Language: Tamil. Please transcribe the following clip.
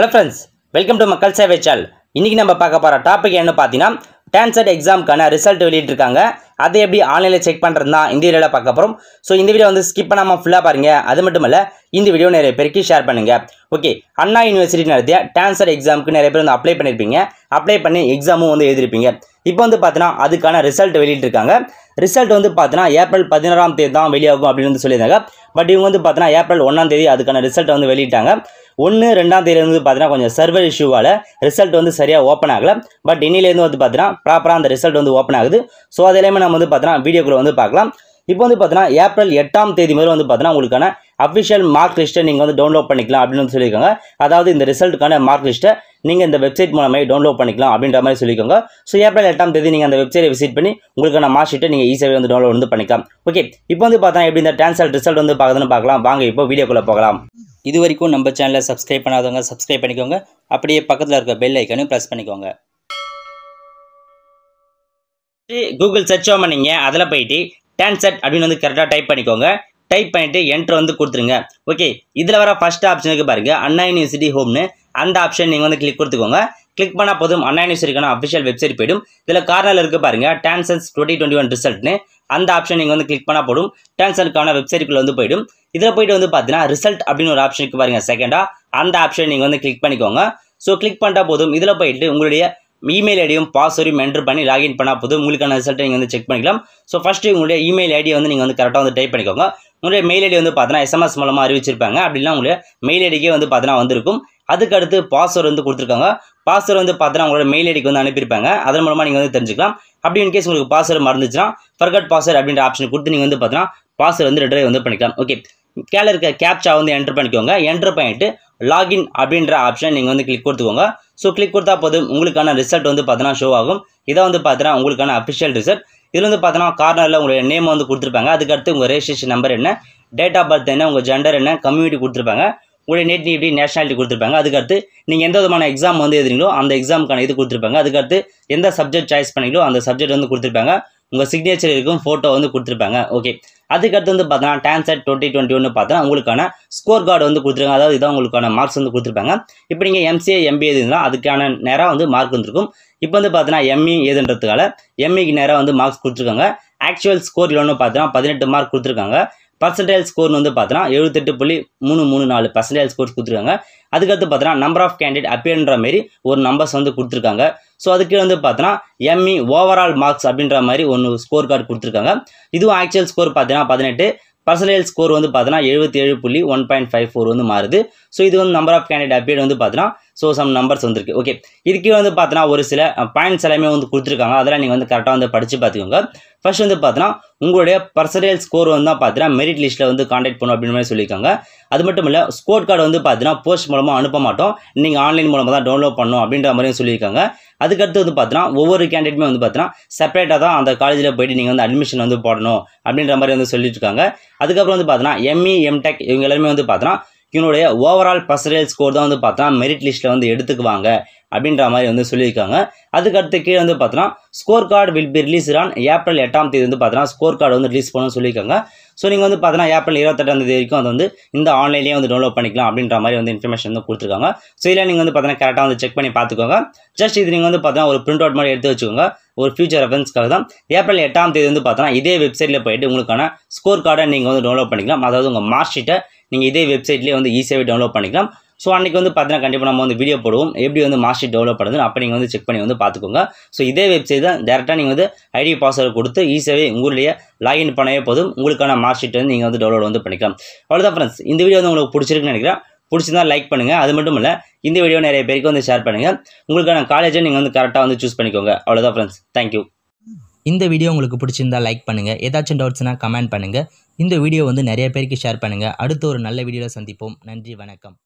ஹலோ ஃப்ரெண்ட்ஸ் வெல்கம் டு மக்கள் சேவை சால் இன்றைக்கி நம்ம பார்க்க போகிற டாபிக் என்ன பார்த்தீங்கன்னா டான்சர்ட் எக்ஸாமுக்கான ரிசல்ட் வெளியிட்டிருக்காங்க அதை எப்படி ஆன்லைனில் செக் பண்ணுறதுனா இந்த வீடியோவில் பார்க்க போகிறோம் ஸோ இந்த வீடியோ வந்து ஸ்கிப் பண்ணாமல் ஃபுல்லாக பாருங்கள் அது மட்டும் இல்லை இந்த வீடியோ நிறைய பேருக்கு ஷேர் பண்ணுங்கள் ஓகே அண்ணா யூனிவர்சிட்டி நடத்திய டான்சர் எக்ஸாமுக்கு e நிறைய பேர் வந்து அப்ளை பண்ணியிருப்பீங்க அப்ளை பண்ணி எக்ஸாமும் வந்து எழுதியிருப்பீங்க இப்போ வந்து பார்த்தீங்கன்னா அதுக்கான ரிசல்ட் வெளியிட்டிருக்காங்க ரிசல்ட் வந்து பார்த்தீங்கன்னா ஏப்ரல் பதினாறாம் தேதி தான் வெளியாகும் அப்படின்னு வந்து சொல்லியிருந்தாங்க பட் இவங்க வந்து பார்த்தீங்கன்னா ஏப்ரல் ஒன்னாம் தேதி அதுக்கான ரிசல்ட் வந்து வெளியிட்டாங்க ஒன்று ரெண்டாம் தேதி வந்து பார்த்தீங்கன்னா கொஞ்சம் சர்வர் இஷ்யூவால் ரிசல்ட் வந்து சரியாக ஓப்பன் ஆகலை பட் இன்னிலேருந்து வந்து பார்த்தீங்கன்னா ப்ராப்பராக அந்த ரிசல்ட் வந்து ஓப்பன் ஆகுது ஸோ அது நம்ம வந்து பார்த்தீங்கன்னா வீடியோக்குள்ளே வந்து பார்க்கலாம் இப்போ வந்து பார்த்தீங்கன்னா ஏப்ரல் எட்டாம் தேதி முதல் வந்து பார்த்தீங்கன்னா உங்களுக்கான அஃபிஷியல் மார்க் லிஸ்ட்டை நீங்கள் வந்து டவுன்லோட் பண்ணிக்கலாம் அப்படின்னு வந்து சொல்லியிருக்காங்க அதாவது இந்த ரிசல்ட்டுக்கான மார்க் லிஸ்ட்டை நீங்கள் இந்த வெப்சைட் மூலமே டவுன்லோட் பண்ணிக்கலாம் அப்படின்ற மாதிரி சொல்லிக்கோங்க ஸோ ஏப்ரல் எட்டாம் தேதி நீங்கள் அந்த வெப்சைட்டை விசிட் பண்ணி உங்களுக்கான மார்க் ஷீட்டை நீங்கள் ஈஸியாக வந்து டவுன்லோட் வந்து பண்ணிக்கலாம் ஓகே இப்போ வந்து பார்த்தா எப்படி இந்த டிரான்ஸ்ஃபர் ரிசல்ட் வந்து பார்க்குதுன்னு பார்க்கலாம் வாங்க இப்போ வீடியோக்குள்ளே போகலாம் இது வரைக்கும் நம்ம சேனலை சப்ஸ்கிரைப் பண்ணாதவங்க சப்ஸ்கிரைப் பண்ணிக்கோங்க அப்படியே பக்கத்தில் இருக்க பெல் ஐக்கனையும் ப்ரெஸ் பண்ணிக்கோங்க கூகுள் சர்ச் பண்ணிங்க அதில் போயிட்டு டான்செட் அப்படின்னு வந்து கரெக்டாக டைப் பண்ணிக்கோங்க டைப் பண்ணிட்டு என்ட்ரு வந்து கொடுத்துருங்க ஓகே இதில் வர ஃபஸ்ட் ஆப்ஷனுக்கு பாருங்கள் அண்ணா யூனிவர்சிட்டி ஹோம்னு அந்த ஆப்ஷன் நீங்கள் வந்து கிளிக் கொடுத்துக்கோங்க கிளிக் பண்ணால் போதும் அண்ணா யூனிவர்சிட்டிக்கான அஃபிஷியல் வெப்சைட் போய்டும் இதில் கார்னர் இருக்குது பாருங்கள் டான்சன்ஸ் டுவெண்ட்டி டுவெண்ட்டி ஒன் ரிசல்ட்னு அந்த ஆப்ஷன் நீங்கள் வந்து கிளிக் பண்ணால் போடும் டான்சனுக்கான வெப்சைட்டுக்குள்ளே வந்து போய்டும் இதில் போயிட்டு வந்து பார்த்தீங்கன்னா ரிசல்ட் அப்படின்னு ஒரு ஆப்ஷனுக்கு பாருங்கள் செகண்டாக அந்த ஆப்ஷன் நீங்கள் வந்து கிளிக் பண்ணிக்கோங்க ஸோ கிளிக் பண்ணுற போதும் இதில் போயிட்டு உங்களுடைய இமெயில் ஐடியும் பாஸ்வேர்டும் என்ட்ரு பண்ணி லாகின் பண்ணால் போது உங்களுக்கான ரிசல்ட்டை நீங்கள் வந்து செக் பண்ணிக்கலாம் ஸோ ஃபஸ்ட்டு உங்களுடைய இமெயில் ஐடியை வந்து நீங்கள் வந்து கரெக்டாக வந்து டைப் பண்ணிக்கோங்க உங்களுடைய மெயில் ஐடி வந்து பார்த்தீங்கன்னா எஸ்எம்எஸ் மூலமாக அறிவிச்சிருப்பாங்க அப்படிலாம் உங்களுடைய மெயில் ஐடிக்கே வந்து பார்த்தீங்கன்னா வந்திருக்கும் அதுக்கடுத்து பாஸ்வேர்டு வந்து கொடுத்துருக்காங்க பாஸ்வேர்டு வந்து பார்த்தீங்கன்னா உங்களோட மெயில் ஐடிக்கு வந்து அனுப்பியிருப்பாங்க அதன் மூலமாக நீங்கள் வந்து தெரிஞ்சுக்கலாம் அப்படி இன்கேஸ் உங்களுக்கு பாஸ்வேர்டு மறந்துச்சுன்னா ஃபர்கட் பாஸ்வேர்டு அப்படின்ற ஆப்ஷன் கொடுத்து நீங்கள் வந்து பார்த்தீங்கன்னா பாஸ்வேர்டு வந்து ரெட்ரை வந்து பண்ணிக்கலாம் ஓகே கேல இருக்க கேப்சா வந்து என்ட்ரு பண்ணிக்கோங்க என்ட்ரு பண்ணிவிட்டு லாகின் அப்படின்ற ஆப்ஷன் நீங்கள் வந்து கிளிக் கொடுத்துக்கோங்க ஸோ கிளிக் கொடுத்தா போதும் உங்களுக்கான ரிசல்ட் வந்து பார்த்தீங்கன்னா ஷோ ஆகும் இதை வந்து பார்த்தீங்கன்னா உங்களுக்கான அஃபிஷியல் ரிசல்ட் இதில் வந்து பார்த்தோன்னா கார்னரில் உங்களுடைய நேம் வந்து கொடுத்துருப்பாங்க அதுக்கடுத்து உங்கள் ரெஜிஸ்ட்ரேஷன் நம்பர் என்ன டேட் ஆஃப் பர்த் என்ன உங்கள் ஜெண்டர் என்ன கம்யூனிட்டி கொடுத்துருப்பாங்க உங்களுடைய நெட் எப்படி நேஷனாலிட்டி கொடுத்துருப்பாங்க அதுக்கடுத்து நீங்கள் எந்த விதமான எக்ஸாம் வந்து எதுனீங்களோ அந்த எக்ஸாமுக்கான இது கொடுத்துருப்பாங்க அதுக்கடுத்து எந்த சப்ஜெக்ட் சாய்ஸ் பண்ணீங்களோ அந்த சப்ஜெக்ட் வந்து கொடுத்துருப்பாங்க உங்கள் சிக்னேச்சர் இருக்கும் ஃபோட்டோ வந்து கொடுத்துருப்பாங்க ஓகே அதுக்கடுத்து வந்து பார்த்தீங்கன்னா டான்செட் டுவெண்ட்டி டுவெண்ட்டி ஒன்று பார்த்தீங்கன்னா உங்களுக்கான ஸ்கோர் கார்டு வந்து கொடுத்துருக்காங்க அதாவது இதான் உங்களுக்கான மார்க்ஸ் வந்து கொடுத்துருப்பாங்க இப்போ நீங்கள் எம்சிஏ எம்பிஏ இருந்தால் அதுக்கான நேராக வந்து மார்க் வந்துருக்கும் இப்போ வந்து பார்த்தீங்கன்னா e எம்இ ஏதுன்றதுக்கால எம்இக்கு e நேராக வந்து மார்க்ஸ் கொடுத்துருக்காங்க ஆக்சுவல் ஸ்கோர் இல்லைன்னு பார்த்தீங்கன்னா பதினெட்டு மார்க் கொடுத்துருக்காங்க பர்சன்டேஜ் ஸ்கோர் வந்து பார்த்தினா எழுபத்தெட்டு புள்ளி மூணு மூணு நாலு பர்சன்டேஜ் ஸ்கோர்ஸ் கொடுத்துருக்காங்க அதுக்கடுத்து பார்த்தோன்னா நம்பர் ஆஃப் கேண்டிடேட் அப்பியர்ன்ற மாதிரி ஒரு நம்பர்ஸ் வந்து கொடுத்துருக்காங்க ஸோ அதுக்கு வந்து பார்த்தோன்னா எம்இ ஓவரால் மார்க்ஸ் அப்படின்ற மாதிரி ஒன்று ஸ்கோர் கார்டு கொடுத்துருக்காங்க இதுவும் ஆக்சுவல் ஸ்கோர் பார்த்தீங்கன்னா பதினெட்டு பர்சன்டேஜ் ஸ்கோர் வந்து பார்த்தினா எழுபத்தி ஏழு புள்ளி ஒன் பாயிண்ட் ஃபைவ் ஃபோர் வந்து மாறுது ஸோ இது வந்து நம்பர் ஆஃப் கேண்டிடேட் அப்பியர் வந்து பார்த்தோன்னா ஸோ சம் நம்பர்ஸ் வந்துருக்கு ஓகே இதுக்கே வந்து பார்த்தோன்னா ஒரு சில பாயிண்ட்ஸ் எல்லாமே வந்து கொடுத்துருக்காங்க அதெல்லாம் நீங்கள் வந்து கரெக்டாக வந்து படித்து பார்த்துக்கோங்க ஃபர்ஸ்ட் வந்து பார்த்தீங்கன்னா உங்களுடைய பர்சன்டேஜ் ஸ்கோர் வந்து தான் பார்த்தீங்கன்னா மெரிட் லிஸ்ட்டில் வந்து காண்டாக்ட் பண்ணும் அப்படின்னு மாதிரி சொல்லியிருக்காங்க அது மட்டும் இல்லை ஸ்கோர் கார்டு வந்து பார்த்தீங்கன்னா போஸ்ட் மூலமாக அனுப்ப மாட்டோம் நீங்கள் ஆன்லைன் மூலமாக தான் டவுன்லோட் பண்ணணும் அப்படின்ற மாதிரியும் சொல்லியிருக்காங்க அதுக்கடுத்து வந்து பார்த்தீங்கன்னா ஒவ்வொரு கேண்டிடேட்மே வந்து பார்த்தீங்கன்னா செப்பரேட்டாக தான் அந்த காலேஜில் போயிட்டு நீங்கள் வந்து அட்மிஷன் வந்து போடணும் அப்படின்ற மாதிரி வந்து சொல்லியிருக்காங்க அதுக்கப்புறம் வந்து பார்த்தீங்கன்னா எம்இ எம்டெக் e, இவங்க எல்லாருமே வந்து பார்த்தீங்கன்னா இவனுடைய ஓவரால் பர்சன்டேஜ் ஸ்கோர் தான் வந்து பார்த்தா மெரிட் லிஸ்ட்டில் வந்து எடுத்துக்குவாங்க அப்படின்ற மாதிரி வந்து சொல்லியிருக்காங்க அதுக்கடுத்து கீழே வந்து பார்த்தோன்னா score card will be release on April எட்டாம் தேதி வந்து பார்த்தோன்னா ஸ்கோர் கார்டு வந்து ரிலீஸ் பண்ணணும்னு சொல்லியிருக்காங்க ஸோ நீங்கள் வந்து பார்த்தீங்கன்னா ஏப்ரல் இருபத்தெட்டாம் தேதி வரைக்கும் அது வந்து இந்த ஆன்லைன்லேயே வந்து டவுன்லோட் பண்ணிக்கலாம் அப்படின்ற மாதிரி வந்து இன்ஃபர்மேஷன் வந்து கொடுத்துருக்காங்க ஸோ இதில் நீங்கள் வந்து பார்த்தீங்கன்னா கரெக்டாக வந்து செக் பண்ணி பார்த்துக்கோங்க ஜஸ்ட் இது நீங்கள் வந்து பார்த்தோன்னா ஒரு பிரிண்ட் அவுட் மாதிரி எடுத்து வச்சுக்கோங்க ஒரு ஃபியூச்சர் ரெஃபரன்ஸ்க்காக தான் ஏப்ரல் எட்டாம் தேதி வந்து பார்த்தோன்னா இதே வெப்சைட்டில் போயிட்டு உங்களுக்கான ஸ்கோர் கார்டை நீங்கள் வந்து டவுன்லோட் பண்ணிக்கலாம் அதாவது உங்கள் மார்க் ஷீட்டை நீங்கள் இதே வெப்சைட்லேயே வந்து ஈஸியாகவே டவுன்லோட் பண்ணிக்கலாம் ஸோ அன்றைக்கி வந்து பார்த்தீங்கன்னா கண்டிப்பாக நம்ம வந்து வீடியோ போடுவோம் எப்படி வந்து மார்க் டெவலப் பண்ணுது அப்போ நீங்கள் வந்து செக் பண்ணி வந்து பார்த்துக்கோங்க ஸோ இதே வெப்சைட் தான் டேரெக்டாக நீங்கள் வந்து ஐடி பாஸ்வேர்டு கொடுத்து ஈஸியாகவே உங்களுடைய லாகின் பண்ணவே போதும் உங்களுக்கான மார்க் வந்து நீங்கள் வந்து டவுன்லோட் வந்து பண்ணிக்கலாம் அவ்வளோதான் ஃப்ரெண்ட்ஸ் இந்த வீடியோ வந்து உங்களுக்கு பிடிச்சிருக்குன்னு நினைக்கிறேன் பிடிச்சிருந்தா லைக் பண்ணுங்கள் அது மட்டும் இல்லை இந்த வீடியோ நிறைய பேருக்கு வந்து ஷேர் பண்ணுங்கள் உங்களுக்கான காலேஜை நீங்கள் வந்து கரெக்டாக வந்து சூஸ் பண்ணிக்கோங்க அவ்வளோதான் ஃப்ரெண்ட்ஸ் தேங்க்யூ இந்த வீடியோ உங்களுக்கு பிடிச்சிருந்தா லைக் பண்ணுங்கள் ஏதாச்சும் டவுட்ஸ்னால் கமெண்ட் பண்ணுங்கள் இந்த வீடியோ வந்து நிறைய பேருக்கு ஷேர் பண்ணுங்கள் அடுத்த ஒரு நல்ல வீடியோவில் சந்திப்போம் நன்றி வணக்கம்